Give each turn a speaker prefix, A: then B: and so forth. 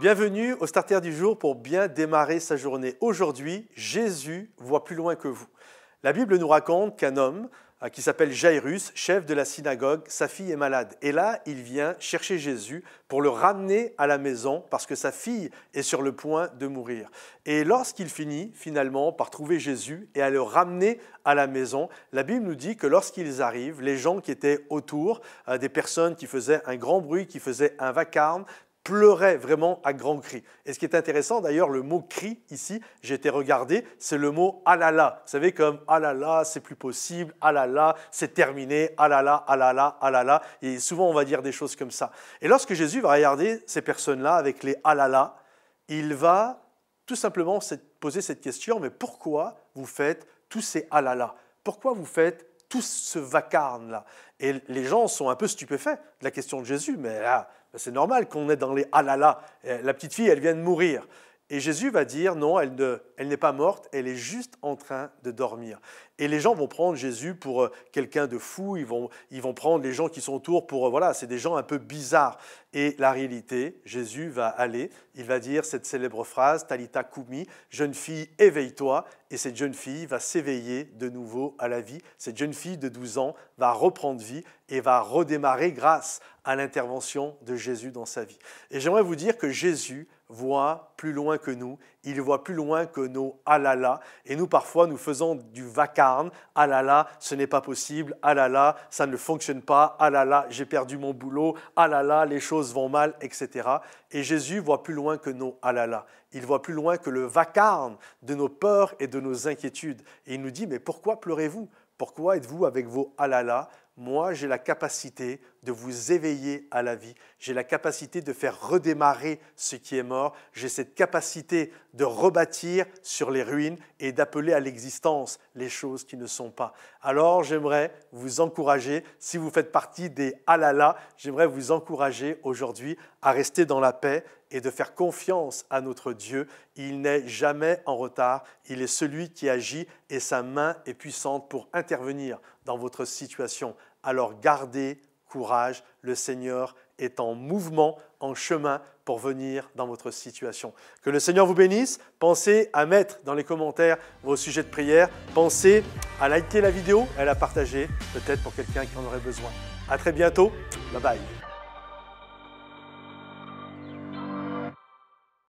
A: Bienvenue au Starter du jour pour bien démarrer sa journée. Aujourd'hui, Jésus voit plus loin que vous. La Bible nous raconte qu'un homme euh, qui s'appelle Jairus, chef de la synagogue, sa fille est malade. Et là, il vient chercher Jésus pour le ramener à la maison parce que sa fille est sur le point de mourir. Et lorsqu'il finit finalement par trouver Jésus et à le ramener à la maison, la Bible nous dit que lorsqu'ils arrivent, les gens qui étaient autour, euh, des personnes qui faisaient un grand bruit, qui faisaient un vacarme, pleurait vraiment à grands cris. Et ce qui est intéressant, d'ailleurs, le mot cri ici, j'ai été regardé, c'est le mot alala. Vous savez, comme alala, c'est plus possible, alala, c'est terminé, alala, alala, alala. Et souvent, on va dire des choses comme ça. Et lorsque Jésus va regarder ces personnes-là avec les alala, il va tout simplement poser cette question, mais pourquoi vous faites tous ces alala Pourquoi vous faites tout ce vacarme-là. Et les gens sont un peu stupéfaits de la question de Jésus, mais c'est normal qu'on est dans les ah là là, eh, la petite fille, elle vient de mourir. Et Jésus va dire, non, elle, ne, elle n'est pas morte, elle est juste en train de dormir. Et les gens vont prendre Jésus pour euh, quelqu'un de fou, ils vont, ils vont prendre les gens qui sont autour pour, euh, voilà, c'est des gens un peu bizarres. Et la réalité, Jésus va aller, il va dire cette célèbre phrase, Talita Kumi, jeune fille, éveille-toi, et cette jeune fille va s'éveiller de nouveau à la vie. Cette jeune fille de 12 ans va reprendre vie et va redémarrer grâce à l'intervention de Jésus dans sa vie. Et j'aimerais vous dire que Jésus voit plus loin que nous, il voit plus loin que nos alala. Et nous, parfois, nous faisons du vacarme. Alala, ce n'est pas possible. Alala, ça ne fonctionne pas. Alala, j'ai perdu mon boulot. Alala, les choses vont mal, etc. Et Jésus voit plus loin que nos alala. Il voit plus loin que le vacarme de nos peurs et de nos inquiétudes. Et il nous dit, mais pourquoi pleurez-vous Pourquoi êtes-vous avec vos alala Moi, j'ai la capacité de vous éveiller à la vie. J'ai la capacité de faire redémarrer ce qui est mort. J'ai cette capacité de rebâtir sur les ruines et d'appeler à l'existence les choses qui ne sont pas. Alors j'aimerais vous encourager, si vous faites partie des alala, j'aimerais vous encourager aujourd'hui à rester dans la paix et de faire confiance à notre Dieu. Il n'est jamais en retard, il est celui qui agit et sa main est puissante pour intervenir dans votre situation. Alors gardez courage, le Seigneur est en mouvement, en chemin pour venir dans votre situation. Que le Seigneur vous bénisse. Pensez à mettre dans les commentaires vos sujets de prière. Pensez à liker la vidéo, à la partager, peut-être pour quelqu'un qui en aurait besoin. À très bientôt. Bye bye.